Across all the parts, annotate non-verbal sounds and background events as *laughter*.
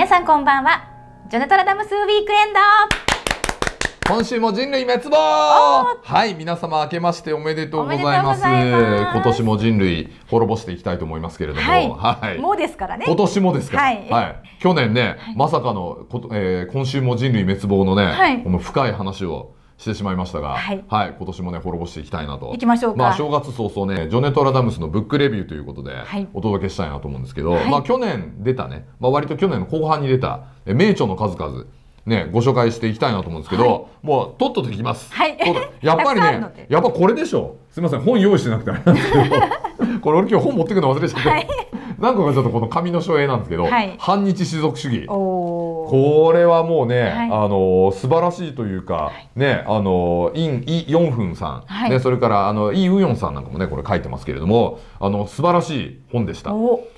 皆さんこんばんはジョネトラダムスウィークエンド今週も人類滅亡はい皆様明けましておめでとうございます今年も人類滅ぼしていきたいと思いますけれども、はい、はい、もうですからね今年もですから、はい、はい、去年ね、はい、まさかのこえー、今週も人類滅亡のね、はい、この深い話をしてしまいましたが、はい、はい、今年もね滅ぼしていきたいなと。いきましょうまあ正月早々ね、ジョネトラダムスのブックレビューということでお届けしたいなと思うんですけど、はい、まあ去年出たね、まあ割と去年の後半に出た名著の数々。ね、ご紹介していきたいなと思うんですけど、はい、もうとっとといきます、はい、やっぱりね *laughs* やっぱこれでしょう。すみません本用意してなくてあ *laughs* これ俺今日本持ってくの忘れちゃった。はいなんかちょっとこの紙の書影なんですけど、はい、反日種族主義これはもうね、はい、あの素晴らしいというか、はい、ねあのイン・イ・ヨンフンさん、はい、ね、それからあのイ・ウヨンさんなんかもねこれ書いてますけれどもあの素晴らしい本でした。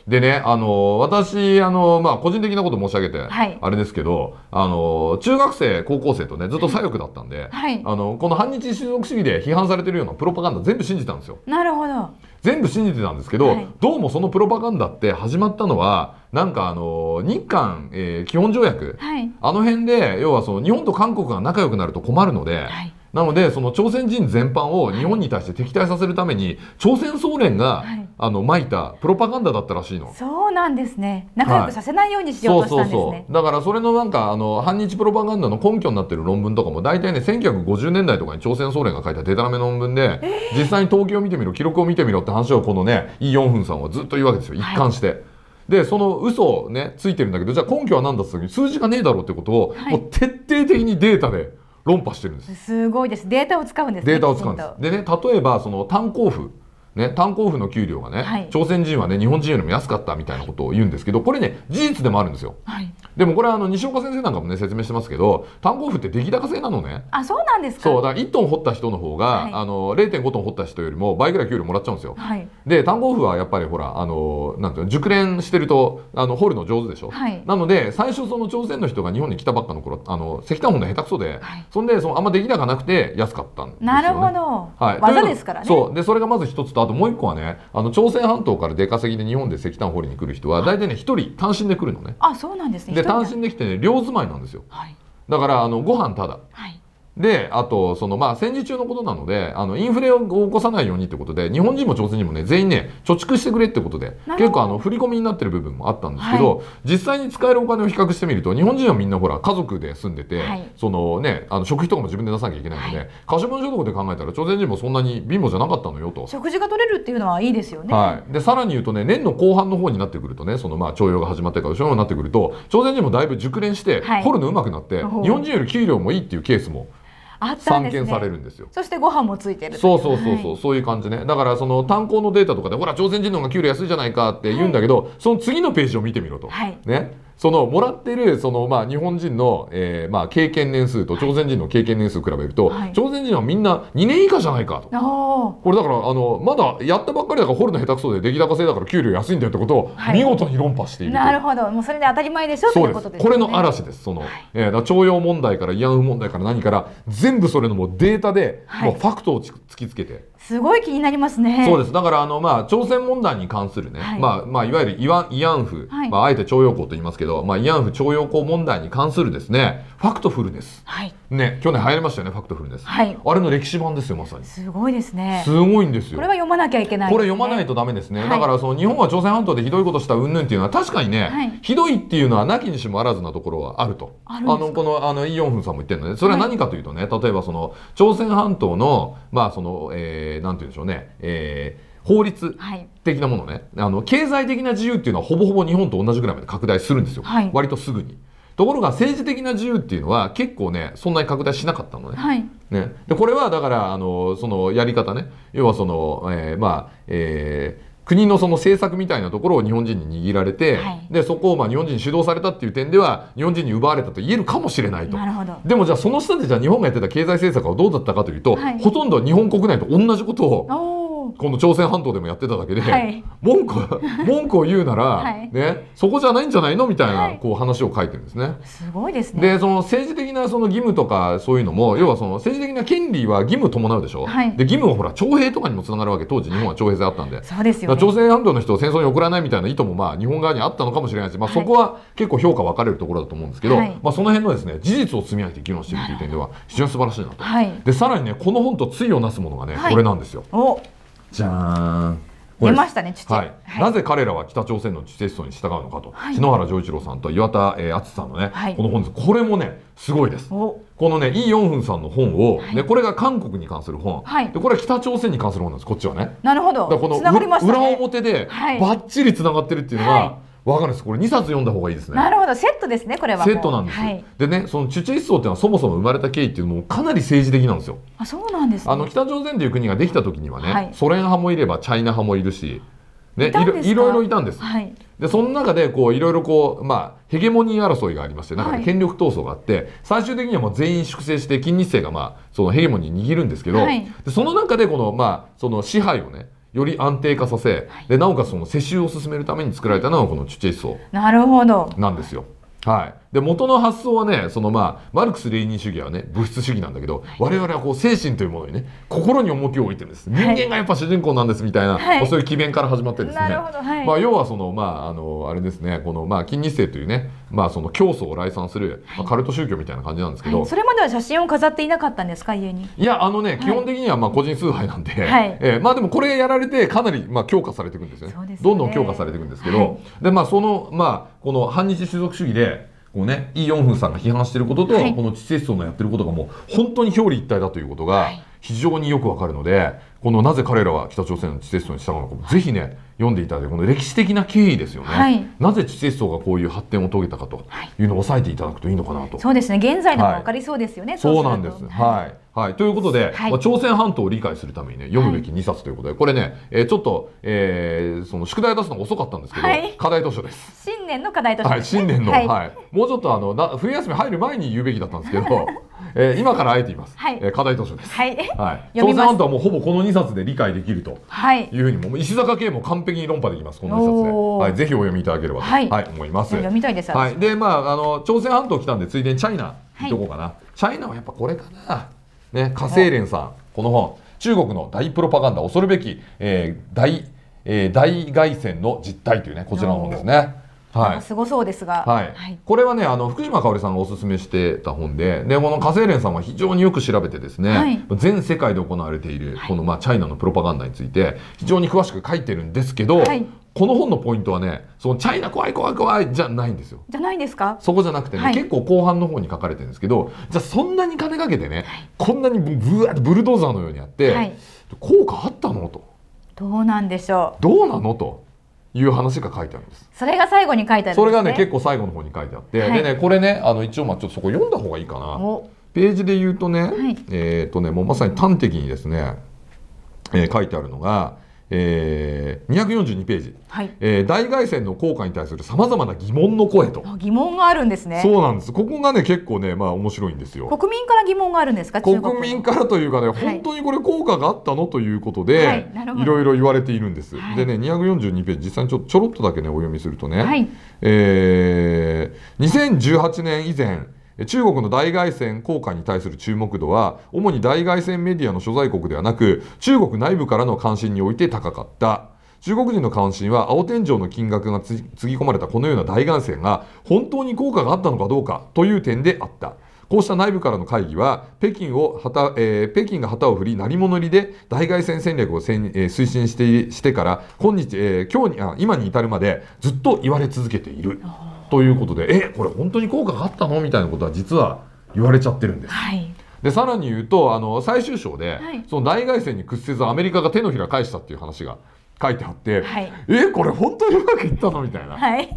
でねあの私あの、まあ、個人的なこと申し上げて、あれですけどあの中学生高校生とねずっと左翼だったんで、あのこの反日種族主義で批判されてるようなプロパガンダ全部信じたんですよ。なるほど全部信じてたんですけど、はい、どうもそのプロパガンダって始まったのはなんかあの日韓、えー、基本条約、はい、あの辺で要はその日本と韓国が仲良くなると困るので。はいなのでその朝鮮人全般を日本に対して敵対させるために、朝鮮総連が、はい、あの撒いたプロパガンダだったらしいのそうなんですね仲良くさせないようにしようとしたんですね、はい、そうそうそうだからそれのなんかあの反日プロパガンダの根拠になってる論文とかも大体ね1950年代とかに朝鮮総連が書いたデタラメの論文で、えー、実際に統計を見てみろ記録を見てみろって話をこのねイ・ヨンフンさんはずっと言うわけですよ一貫して。はいでその嘘をねついてるんだけどじゃあ根拠は何だっつた時に数字がねえだろうってことを、はい、もう徹底的にデータで論破してるんですすごいですデータを使うんです、ね、データを使うんですでね例えばその炭鉱夫ね、炭鉱夫の給料がね、はい、朝鮮人はね日本人よりも安かったみたいなことを言うんですけどこれね事実でもあるんですよ、はい、でもこれあの西岡先生なんかもね説明してますけど炭鉱夫って出来高制なのねあそうなんですかそうだから1トン掘った人の方が、はい、あの0.5トン掘った人よりも倍ぐらい給料もらっちゃうんですよ、はい、で炭鉱夫はやっぱりほらあのなんていうの熟練してるとあの掘るの上手でしょ、はい、なので最初その朝鮮の人が日本に来たばっかの頃あの石炭掘るの下手くそで、そんでそのあんま出来高なくて安かったんですよ、ね、なるほど、はい、技ですからねそうでそれがまず一つとあともう一個はねあの朝鮮半島から出稼ぎで日本で石炭掘りに来る人は大体ね一人単身で来るのねあそうなんですねで単身で来てね寮住まいなんですよ、はい、だからあのご飯ただ、はいで、あと、その、まあ、戦時中のことなので、あの、インフレを起こさないようにってことで、日本人も朝鮮人もね、全員ね、貯蓄してくれってことで、結構、あの、振り込みになってる部分もあったんですけど、はい、実際に使えるお金を比較してみると、日本人はみんなほら、家族で住んでて、はい、そのね、あの、食費とかも自分で出さなきゃいけないので、はい、可処分所得で考えたら、朝鮮人もそんなに貧乏じゃなかったのよと。食事が取れるっていうのはいいですよね。はい。で、さらに言うとね、年の後半の方になってくるとね、その、まあ、徴用が始まってから後ろになってくると、朝鮮人もだいぶ熟練して、掘るのうまくなって、日本人より給料もいいっていうケースも、あったんです、ね、散見されるんですよそしてご飯もついてるそうそうそうそう、はい、そういう感じねだからその炭鉱のデータとかでほら朝鮮人の方が給料安いじゃないかって言うんだけど、はい、その次のページを見てみろと、はい、ねそのもらっているその、まあ、日本人の、えーまあ、経験年数と朝鮮人の経験年数比べると、朝鮮人はみんな2年以下じゃないかとこれだからあのまだやったばっかりだから掘るの下手くそで出来高制だから給料安いんだよってことを見事に論破している、なるほどもうそれで当たり前でしょそうです、これの嵐ですその、はい、えー、徴用問題から慰安婦問題から何から全部それのもうデータで、もうファクトを突きつけて。すごい気になりますね。そうです。だからあのまあ朝鮮問題に関するね、はい、まあまあいわゆる慰安慰安婦、はい、まああえて徴用工と言いますけど、まあ慰安婦徴用工問題に関するですね、ファクトフルネス。はい。ね、去年流行りましたよね、ファクトフルネス。はい。あれの歴史版ですよまさに。すごいですね。すごいんですよ。これは読まなきゃいけない、ね、これ読まないとダメですね。はい、だからその日本は朝鮮半島でひどいことした云々っていうのは確かにね、はい、ひどいっていうのはなきにしもあらずなところはあると。あのこのあのイヨンフンさんも言ってるので、それは何かというとね、例えばその朝鮮半島のまあその、えーえなんて言うんでしょうね、えー、法律的なものね、はい、あの経済的な自由っていうのはほぼほぼ日本と同じぐらいまで拡大するんですよ、はい、割とすぐに。ところが政治的な自由っていうのは結構ねそんなに拡大しなかったのね。はい、ねでこれはだからあのそのやり方ね要はその、えー、まあ、えー国のその政策みたいなところを日本人に握られて、はい、でそこをまあ日本人に主導されたっていう点では日本人に奪われたと言えるかもしれないとでもじゃあその下でじゃあ日本がやってた経済政策はどうだったかというと、はい、ほとんど日本国内と同じことをこの朝鮮半島でもやってただけで、はい、文句 *laughs* 文句を言うなら、はい、ね、そこじゃないんじゃないのみたいなこう話を書いてるんですね。すごいですねでその政治的なその義務とかそういうのも要はその政治的な権利は義務伴うでしょ、はい、で義務はほら徴兵とかにもつながるわけ当時日本は徴兵制あったんでそうですよ、ね、朝鮮半島の人を戦争に送らないみたいな意図もまあ日本側にあったのかもしれないし、まあ、そこは結構評価分かれるところだと思うんですけど、まあ、その辺のですね事実を積み上げて議論しているという点では非常に素晴らしいなと。でさらにねこの本と対をなすものがね、これなんですよ。おじゃーん。出ましたね、父、はいなぜ彼らは北朝鮮の地思想に従うのかと、はい、篠原丈一郎さんと岩田敦、えー、さんのね、この本ですこれもねすごいですこのねイ・ヨンフンさんの本を、でこれが韓国に関する本、でこれは北朝鮮に関する本なんですこっちはねなるほどこの、ね、裏表でばっちり繋がってるっていうのが、わかるんです。これ二冊読んだ方がいいですね。なるほど、セットですね、これは。セットなんです。はい、でね、そのチュチェイスっていうのはそもそも生まれた経緯っていうのもかなり政治的なんですよ。あ、そうなんです、ね、あの北朝鮮という国ができた時にはね、はい、ソ連派もいればチャイナ派もいるし、ね、いろいろいたんです。はい、で、その中でこういろいろこうまあヘゲモニー争いがありまして、なんか、ね、権力闘争があって、最終的にはもう全員粛清して金日成がまあそのヘゲモニー握るんですけど、でその中でこのまあその支配をね。より安定化させ、はい、でなおかつその世襲を進めるために作られたのがこのチュチェイソなるほどなんですよ。はいで元の発想はねそのまあマルクス・レーニン主義はね物質主義なんだけど、はい、我々はこう精神というものにね心に重きを置いてるんです、人間がやっぱ主人公なんですみたいな、はい、そういう機弁から始まってですね、まあ、要はそのまああのあれですねこのまあ金日成というねまあその教祖を来賛する、まあ、カルト宗教みたいな感じなんですけど、それまでは写真を飾っていなかったんですか家にいやあのね基本的にはまあ個人崇拝なんで、はい、えー、まあでもこれやられてかなりまあ強化されていくんですよね、ね、どんどん強化されていくんですけど、でまあそのまあこの反日種族主義でこうね、イ・ヨンフンさんが批判していることと、はい、この地政スのやってることがもう本当に表裏一体だということが非常によくわかるので、このなぜ彼らは北朝鮮の地政スにしたのか、ぜひね、読んでいただいてこの歴史的な経緯ですよね、はい、なぜ地質層がこういう発展を遂げたかというのを抑えていただくといいのかなと、はい、そうですね現在でも分かりそうですよね、はい、そうなんです、はいはい、ということで、はい、まあ、朝鮮半島を理解するためにね読むべき2冊ということで、これね、えー、ちょっと、えー、その宿題出すのが遅かったんですけど、はい、課題図書です新年の課題図書、ね、はい、新年の、はい、もうちょっとあのな冬休み入る前に言うべきだったんですけど *laughs* えー、今からあえて言います、はいえー、課題図書です、はいはい、朝鮮半島はもうほぼこの2冊で理解できるというふうに、もう石坂系も完璧に論破できますこの2冊で、はい、ぜひお読みいただければと、はい思います読みたいです、はい、でまああの朝鮮半島来たんでついでにチャイナいとこかな、チャイナはやっぱこれかなね火星連さんこの本中国の大プロパガンダ恐るべき、えー、大、えー、大外戦の実態というねこちらの本ですね。はい、すごそうですが、はい、はい、これはねあの福島香織さんがおすすめしてた本ででこの火星連さんは非常によく調べてですね、はい、全世界で行われているこの、まあ、チャイナのプロパガンダについて非常に詳しく書いてるんですけど、はい、この本のポイントはねそのチャイナ怖い怖い怖いじゃないんですよ。じゃないんですかそこじゃなくてね、はい、結構後半の方に書かれてるんですけどじゃあそんなに金かけてね、こんなにブワーブルドーザーのようにやって、効果あったのと。どうなんでしょうどうなのと。いう話が書いてあるんです。それが最後に書いてある、ね、それがね結構最後の方に書いてあって、はい、でねこれねあの一応まあちょっとそこ読んだ方がいいかな。ページで言うとね、はい、えっ、ー、とねもうまさに端的にですね、えー、書いてあるのがえー、242ページ、はい、えー、大凱旋の効果に対するさまざまな疑問の声と疑問があるんですねそうなんですここがね結構ねまあ面白いんですよ国民から疑問があるんですか国民からというかね、本当にこれ効果があったのということで、はい、いろいろ言われているんです、はい、でね242ページ実際にちょちょろっとだけねお読みするとね、はい、えー、2018年以前、中国の大外宣効果に対する注目度は主に大外宣メディアの所在国ではなく中国内部からの関心において高かった中国人の関心は青天井の金額がつぎ込まれたこのような大眼線が本当に効果があったのかどうかという点であったこうした内部からの会議は北京を旗、えー、北京が旗を振りり物入りで大外戦戦略をせん、えー、推進してしてから今日、えー、今日にあ今に至るまでずっと言われ続けている。ということで、え、これ本当に効果があったのみたいなことは実は言われちゃってるんです。はい、でさらに言うとあの最終章で、はい、その大外線に屈せずアメリカが手のひら返したっていう話が書いてあって、はい、えこれ本当にうまくいったのみたいな、はい、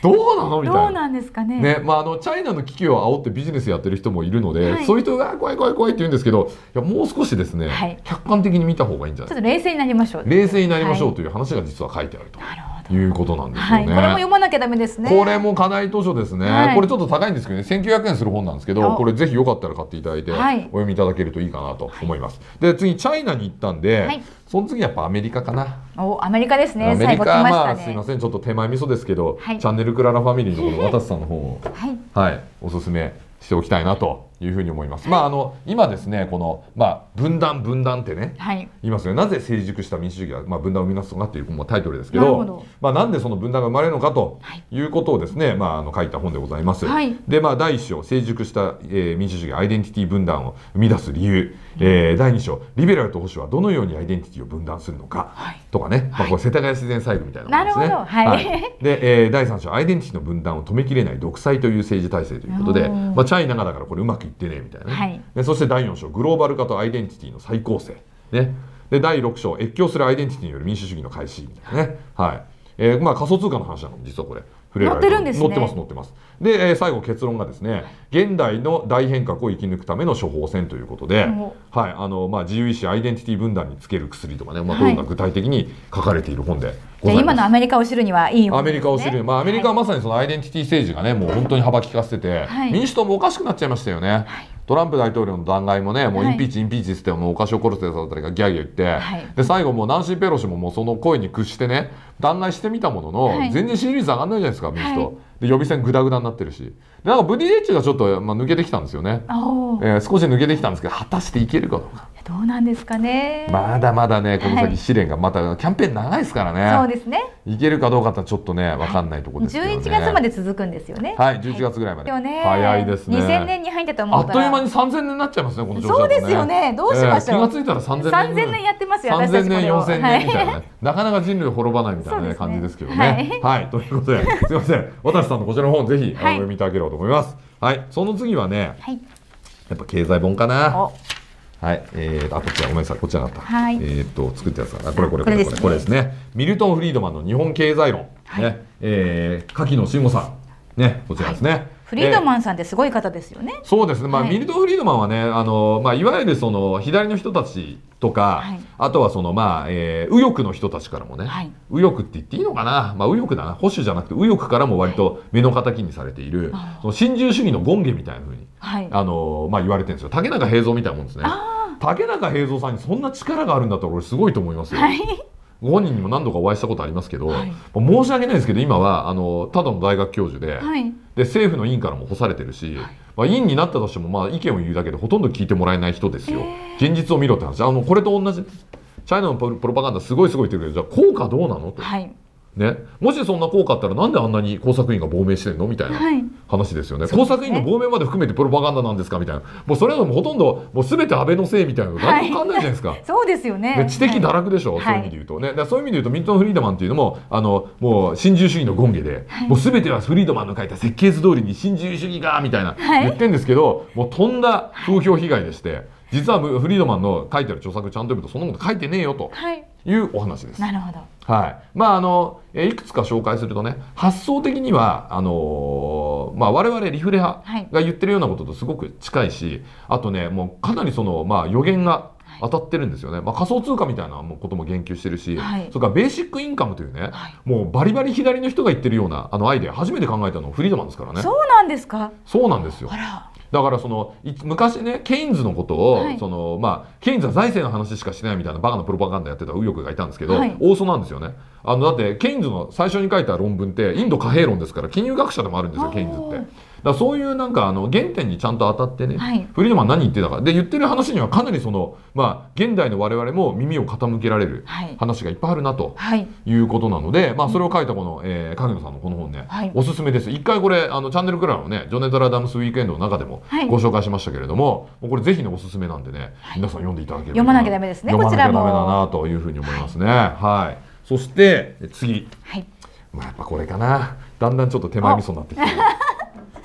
どうなのみたいなどうなんですかねね、まあ、あのチャイナの危機を煽ってビジネスやってる人もいるので、はい、そういう人が怖い怖い怖いって言うんですけどいやもう少しですね、客観的に見た方がいいんじゃないちょっと冷静になりましょう冷静になりましょうという話が実は書いてあると。なるほどいうことなんですよね、はい、これも読まなきゃダメですねこれも課題図書ですね、はい、これちょっと高いんですけどね1900円する本なんですけどこれぜひよかったら買っていただいてお読みいただけるといいかなと思います、で次チャイナに行ったんで、その次やっぱアメリカかな。おアメリカですね。アメリカ、まね、まあすみませんちょっと手前味噌ですけど、はい、チャンネルクララファミリーのこの渡さんの方をはい、はい、おすすめしておきたいなというふうに思います。まああの今ですねこのまあ分断分断ってね、はい、言いますよね。なぜ成熟した民主主義は、まあ分断を生み出すのかっていうもうタイトルですけど、どまあなんでその分断が生まれるのかということをですね、まああの書いた本でございます。はい、でまあ第一章成熟した、えー、民主主義アイデンティティ分断を生み出す理由、えー、第二章リベラルと保守はどのようにアイデンティティを分断するのかはい。とかね、まあこれ世田谷自然細部みたいなものですね。はい。で、えー、第三章アイデンティティの分断を止めきれない独裁という政治体制ということで、まあチャイナがだからこれうまくってねみたいな、ね、はい、でそして第4章グローバル化とアイデンティティの再構成、ね、で第6章越境するアイデンティティによる民主主義の開始みたいなね、はい、えー、まあ仮想通貨の話なの実はこれ乗ってるんです、ね、乗ってます乗ってますで、えー、最後結論がですね現代の大変革を生き抜くための処方箋ということで、はいあのまあ、自由意志アイデンティティ分断につける薬とかね、まあ、こういうのが具体的に書かれている本でごい今のアメリカを知るにはいい、ね、アメリカを知る、まあ、アメリカはまさにそのアイデンティティ政治がねもう本当に幅利かせてて、はい、民主党もおかしくなっちゃいましたよね、トランプ大統領の弾劾もねもうインピーチ、インピーチってもうお菓子を殺せさだったりがギャギャ言って、はい、で最後もうナンシー・ペロシももうその声に屈してね弾劾してみたものの、はい、全然支持率上がらないじゃないですか民主党。で予備選ぐだぐだになってるしなんかブディエッチがちょっと、まあ、抜けてきたんですよね、えー、少し抜けてきたんですけど果たしていけるかどうかどうなんですかねまだまだねこの先試練がまた、キャンペーン長いですからねそうですねいけるかどうかってちょっとね分かんないところですけど、ね、はい、月まで続くんですよねはい11月ぐらいまで、はい、早いですね2000年に入ってたもんあっという間に3 0年になっちゃいますねこの、ね、そうですよねどうしましょう、えー、がついたら3 0年年やってますよ私たちこれを年4000年みたいな、ね、なかなか人類滅ばないみたいな、感じですけどねはい、ということですいません私さんのこちらの本ぜひ、はい、読みいただければと思います。はい、その次はね、はい、やっぱ経済本かな。はい、えー、あ、こちら、ごめんなさい、こちらだった。はい、えっ、ー、と、作ったやつだ。これ、これ、これ、これ、ね、これですね。ミルトン・フリードマンの日本経済論。はい、ね、えー、柿野慎吾さん。ね、こちらですね。はいフリードマンさんってすごい方ですよね。そうですね。まあ、はい、ミルトフリードマンはね、あのまあいわゆるその左の人たちとか、はい、あとはそのまあ、えー、右翼の人たちからもね、はい、右翼って言っていいのかな、まあ右翼だな、保守じゃなくて右翼からも割と目の敵にされている、その新自由主義の権限みたいなふうに、あのまあ言われてるんですよ。竹中平蔵みたいなもんですね。竹中平蔵さんにそんな力があるんだったら俺すごいと思いますよ。本人にも何度かお会いしたことありますけど、はい、申し訳ないですけど今はあのただの大学教授ではい、で政府の委員からも干されてるし、はい、まあ、委員になったとしてもまあ意見を言うだけでほとんど聞いてもらえない人ですよ、えー、現実を見ろって話あのこれと同じチャイナのプロパガンダすごいすごいって言うけどじゃあ効果どうなのと。はいね、もしそんな効果あったらなんであんなに工作員が亡命してんのみたいな話ですよね、はい、工作員の亡命まで含めてプロパガンダなんですかみたいなもうそれはもうほとんどもう全て安倍のせいみたいなの誰もわかんないじゃないですか、*laughs* そうですよね知的堕落でしょ、はい、そういう意味で言うとねそういう意味で言うとミントン・フリードマンっていうのもあのもう新自由主義の権下で、もう全てはフリードマンの書いた設計図通りに新自由主義がみたいな、言ってんですけどもうとんだ風評被害でして。実はフリードマンの書いてる著作ちゃんと読むとそんなこと書いてねえよと、はい、いうお話です。なるほど。はい。まああのいくつか紹介するとね、発想的にはあのー、まあ我々リフレ派が言ってるようなこととすごく近いし、はい、あとねもうかなりそのまあ予言が当たってるんですよね、まあ、仮想通貨みたいなことも言及してるし、はい、それからベーシックインカムというね、はい、もうバリバリ左の人が言ってるようなあのアイデア初めて考えたのフリードマンですからねそうなんですかそうなんですよあらだからその昔ねケインズのことを、はい、そのまあ、ケインズは財政の話しかしないみたいなバカなプロパガンダやってた右翼がいたんですけど、はい、大なんですよねあのだってケインズの最初に書いた論文ってインド貨幣論ですから金融学者でもあるんですよケインズって。だそういうなんかあの原点にちゃんと当たってね、はい、フリードマン何言ってたかで言ってる話にはかなりその、まあ、現代の我々も耳を傾けられる話がいっぱいあるなということなので、まあ、それを書いたこの、えー、影野さんのこの本ね、はい、おすすめです一回これあのチャンネルクラブのね「ジョネタラ・ダムス・ウィークエンド」の中でもご紹介しましたけれども、もうこれぜひねおすすめなんでね、皆さん読んでいただければ読まなきゃダメですね読まなきゃダメだなというふうに思いますね。はいそして次、はい、まあやっぱこれかなだんだんちょっと手前味噌になってきてる。*laughs*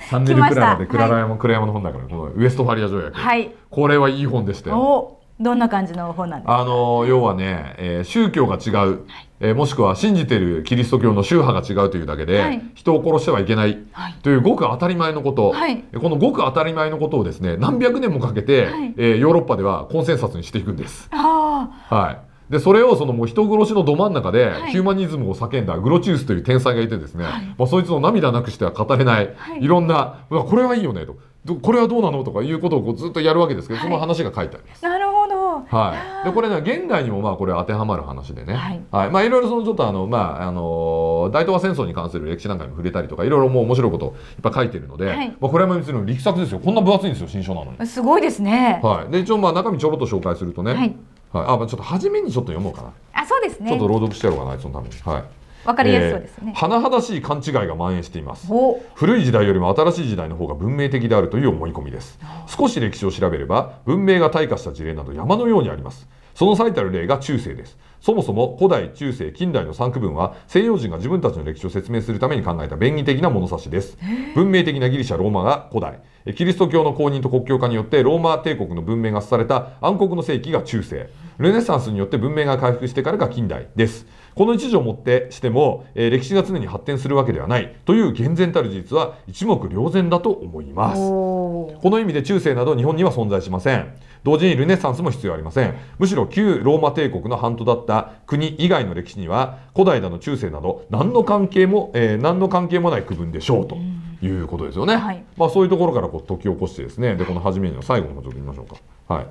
サンデルクララでクララ山、クラ山の本だから、このウエストファリア条約。はい。これはいい本でしたよ。どんな感じの本なんですかあの要はね、えー、宗教が違う、はい、えー、もしくは信じてるキリスト教の宗派が違うというだけで、はい、人を殺してはいけない、はい、というごく当たり前のこと、はい、このごく当たり前のことをですね何百年もかけて、はい、えー、ヨーロッパではコンセンサスにしていくんです。あはいでそれをそのもう人殺しのど真ん中でヒューマニズムを叫んだグロチウスという天才がいてですね、はい、まあ、そいつの涙なくしては語れない、はい、いろんなこれはいいよねとこれはどうなのとかいうことをこうずっとやるわけですけど、はい、その話が書いてあります。なるほどはい、でこれね現代にもまあこれ当てはまる話でね、はいはいまあ、いろいろそのちょっとあの、まあ、あの大東亜戦争に関する歴史なんかにも触れたりとかいろいろもう面白いこといっぱい書いてるので、はい、まあ、これも別に力作ですよこんな分厚いんですよ新書なのにすごいですね、はい、で一応まあ中身ちょろっと紹介するとね、はいはい、あ、まあ、ちょっと初めにちょっと読もうかな。あ、そうですね。ちょっと朗読してやろうかな、そのために。はい。わかりやすそうですね、えー、甚だしい勘違いが蔓延しています古い時代よりも新しい時代の方が文明的であるという思い込みです少し歴史を調べれば文明が退化した事例など山のようにありますその最たる例が中世ですそもそも古代中世近代の3区分は西洋人が自分たちの歴史を説明するために考えた便宜的な物差しです文明的なギリシャローマが古代キリスト教の公認と国教化によってローマ帝国の文明がされた暗黒の世紀が中世ルネサンスによって文明が回復してからが近代ですこの一助をもってしても、えー、歴史が常に発展するわけではないという厳然たる事実は一目瞭然だと思いますこの意味で中世など日本には存在しません同時にルネサンスも必要ありませんむしろ旧ローマ帝国の半島だった国以外の歴史には古代だの中世など何の関係も、えー、何の関係もない区分でしょうと。ういうことですよね、はい、まあ、そういうところからこう解き起こしてですねでこの初めの最後の方ちょっと見ましょうか。はい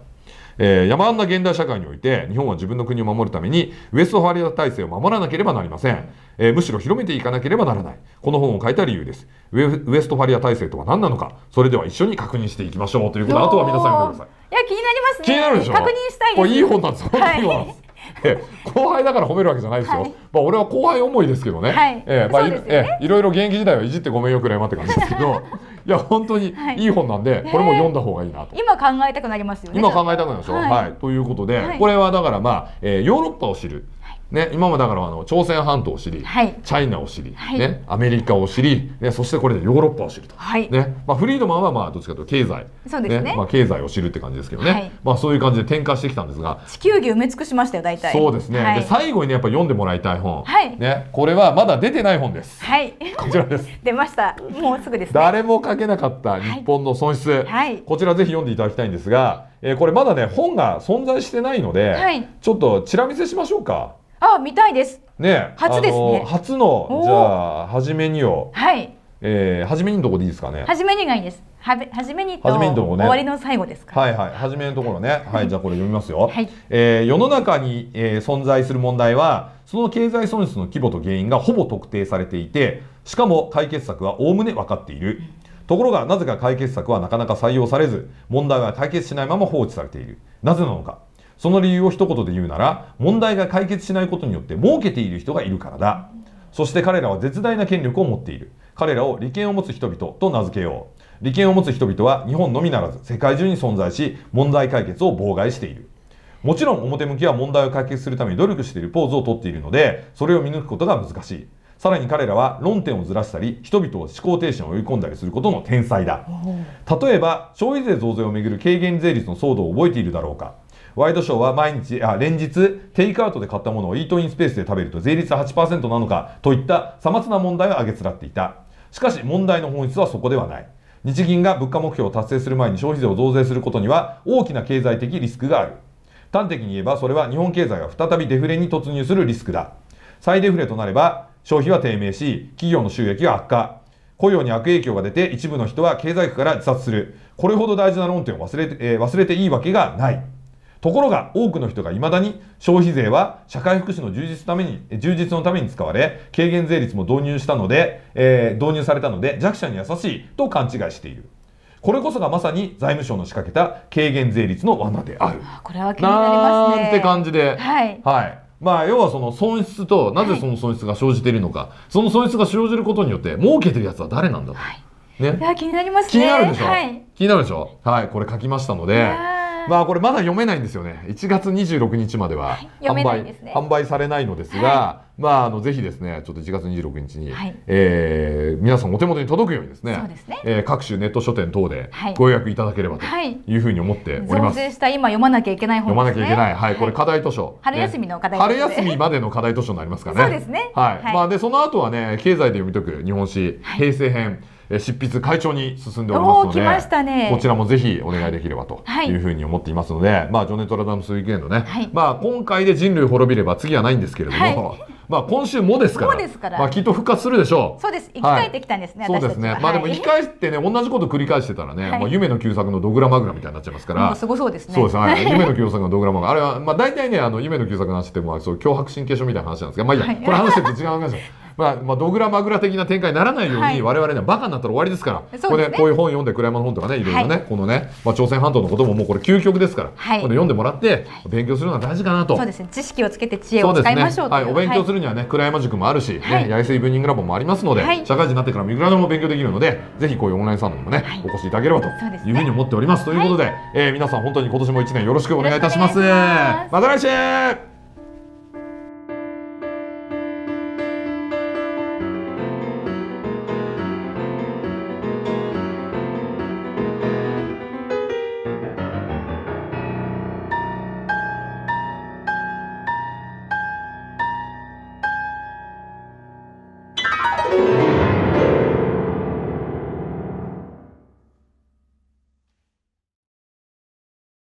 えー、山あんな現代社会において日本は自分の国を守るためにウエストファリア体制を守らなければなりません、えー、むしろ広めていかなければならないこの本を書いた理由ですウエストファリア体制とは何なのかそれでは一緒に確認していきましょうということあとは皆さん読んくださいいや気になりますね気になるでしょ確認したいですこれいい本なんですよ、はいえ *laughs* 後輩だから褒めるわけじゃないですよ、はい、まあ、俺は後輩思いですけどね、はいえーまあねえー、いろいろ現役時代はいじってごめんよくらい待って感じですけど *laughs* いや本当にいい本なんで、これも読んだ方がいいなと今考えたくなりますよね今考えたくなるでしはいということで、これはだからまあ、えー、ヨーロッパを知るね、今もだからあの朝鮮半島を知り、はい、チャイナを知り、はい、ね、アメリカを知り、ね、そしてこれでヨーロッパを知ると、はい、ねまあ、フリードマンはまあどっちかというと経済そうですね、ねまあ、経済を知るって感じですけどね、まあ、そういう感じで転換してきたんですが地球儀埋め尽くしましたよ大体そうですね、で最後に、ね、やっぱ読んでもらいたい本、ね、これはまだ出てない本です、はい、こちらです *laughs* 出ましたもうすぐです、ね、誰も書けなかった日本の損失、こちらぜひ読んでいただきたいんですが、えー、これまだね本が存在してないので、ちょっとチラ見せしましょうか。あ、見たいです。ね、初ですね。初の、じゃあ、初めにを。はい。えー、初めにどこでいいですかね。初めにがいいです。はべ、初めにと。初めにとこね。終わりの最後ですか。はいはい、初めのところね。はい、じゃあ、これ読みますよ。はい。えー、世の中に、えー、存在する問題は。その経済損失の規模と原因がほぼ特定されていて、しかも解決策は概ね分かっている。ところが、なぜか解決策はなかなか採用されず、問題は解決しないまま放置されている。なぜなのか。その理由を一言で言うなら問題が解決しないことによって儲けている人がいるからだそして彼らは絶大な権力を持っている彼らを利権を持つ人々と名付けよう利権を持つ人々は日本のみならず世界中に存在し問題解決を妨害しているもちろん表向きは問題を解決するために努力しているポーズをとっているのでそれを見抜くことが難しいさらに彼らは論点をずらしたり人々を思考停止に追い込んだりすることの天才だ例えば消費税増税をめぐる軽減税率の騒動を覚えているだろうかワイドショーは毎日、あ、連日、テイクアウトで買ったものをイートインスペースで食べると税率8%なのかといったさまつな問題を挙げつらっていた。しかし問題の本質はそこではない。日銀が物価目標を達成する前に消費税を増税することには大きな経済的リスクがある。端的に言えばそれは日本経済が再びデフレに突入するリスクだ。再デフレとなれば消費は低迷し、企業の収益は悪化。雇用に悪影響が出て一部の人は経済区から自殺する。これほど大事な論点を忘れて,、えー、忘れていいわけがない。ところが多くの人がいまだに消費税は社会福祉の充実ために充実のために使われ軽減税率も導入したので、えー、導入されたので弱者に優しいと勘違いしている。これこそがまさに財務省の仕掛けた軽減税率の罠である。これは気になります、ね、って感じで、はい、はい、まあ要はその損失となぜその損失が生じているのか、はい、その損失が生じることによって儲けてるやつは誰なんだと。はい、ね。いや気になりますね。気になるでしょ。はい、気になるでしょ。はい、これ書きましたので。まあこれまだ読めないんですよね1月26日までは販売ね、販売されないのですが、はい、まああのぜひですねちょっと1月26日に、はい、えー、皆さんお手元に届くようにですねそすね、えー、各種ネット書店等でご予約いただければというふうに思っております、はい、した今読まなきゃいけない、ね、読まなきゃいけないはいこれ課題図書、春休みの課題、ね、春休みまでの課題図書になりますかねそうですねはい、まあでその後はね経済で読み解く日本史平成編、執筆会長に進んでおりますので、ね、こちらもぜひお願いできればというふうに思っていますので、はい、まあジョネトラダムスウィークエンドね、はい、まあ今回で人類滅びれば次はないんですけれども。はいまあ今週もですから、からまあきっと復活するでしょう。そうです。生き返ってきたんですね。はい、そうですね。まあでも生き返ってね、同じこと繰り返してたらね、はい、もう夢の旧作のドグラマグラみたいになっちゃいますから。すごそうですね。そうです。はい、*laughs* 夢の旧作のドグラマグラ。あれはまあ大体ね、あの夢の旧作の話ってもそう脅迫神経症みたいな話なんですが、まあいいや。これ話してると違う話。まあ、まあ、ドグラマグラ的な展開にならないように、はい、我々ね、バカになったら終わりですから、ここで、ね、こういう本読んで、イ山の本とかね、いろいろね、はい、このね、まあ、朝鮮半島のことももうこれ究極ですから、はい、読んでもらって、勉強するのは大事かなと。そうですね、知識をつけて知恵を使いましょう、ね、はい、お勉強するにはね、蔵山塾もあるし、ね、八重洲イブニングラボもありますので、社会人になってからいくらでも勉強できるので、ぜひこういうオンラインサロンもね、お越しいただければというふうに思っております。ということで、えー、皆さん本当に今年も1年よろしくお願いいたします。また来週